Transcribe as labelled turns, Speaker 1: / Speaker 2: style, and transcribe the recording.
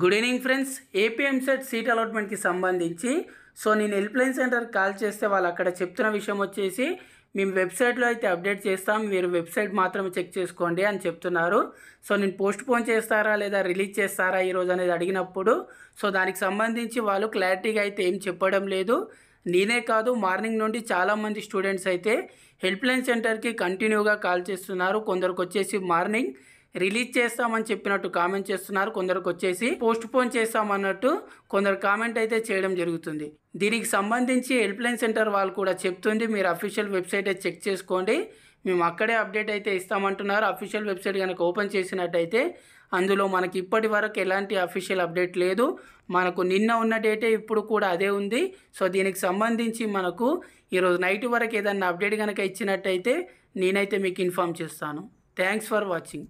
Speaker 1: good evening friends AP EAMCET seat అలాట్మెంట్కి సంబంధించి so నేను హెల్ప్లైన్ సెంటర్ కాల్ చేస్తే వాళ్ళు అక్కడ చెప్తున్న విషయం వచ్చేసి మేము వెబ్సైట్లో అయితే అప్డేట్ చేస్తాం మీరు వెబ్సైట్ మాత్రం చెక్ చేసుకోండి అని చెప్తున్నారు సో నేను పోస్ట్ పోన్ చేస్తారా లేదా రిలీజ్ చేస్తారా ఈరోజు అనేది అడిగినప్పుడు సో దానికి సంబంధించి వాళ్ళు క్లారిటీగా అయితే ఏం చెప్పడం లేదు నేనే కాదు మార్నింగ్ నుండి చాలామంది స్టూడెంట్స్ అయితే హెల్ప్లైన్ సెంటర్కి కంటిన్యూగా కాల్ చేస్తున్నారు కొందరికి వచ్చేసి మార్నింగ్ రిలీజ్ చేస్తామని చెప్పినట్టు కామెంట్ చేస్తున్నారు కొందరికి వచ్చేసి పోస్ట్ పోన్ చేస్తామన్నట్టు కొందరు కామెంట్ అయితే చేయడం జరుగుతుంది దీనికి సంబంధించి హెల్ప్ లైన్ సెంటర్ వాళ్ళు కూడా చెప్తుంది మీరు అఫీషియల్ వెబ్సైట్ చెక్ చేసుకోండి మేము అక్కడే అప్డేట్ అయితే ఇస్తామంటున్నారు అఫీషియల్ వెబ్సైట్ కనుక ఓపెన్ చేసినట్టయితే అందులో మనకి ఇప్పటి వరకు ఎలాంటి అఫీషియల్ అప్డేట్ లేదు మనకు నిన్న ఉన్న డేటే ఇప్పుడు కూడా అదే ఉంది సో దీనికి సంబంధించి మనకు ఈరోజు నైట్ వరకు ఏదన్నా అప్డేట్ కనుక ఇచ్చినట్టయితే నేనైతే మీకు ఇన్ఫామ్ చేస్తాను థ్యాంక్స్ ఫర్ వాచింగ్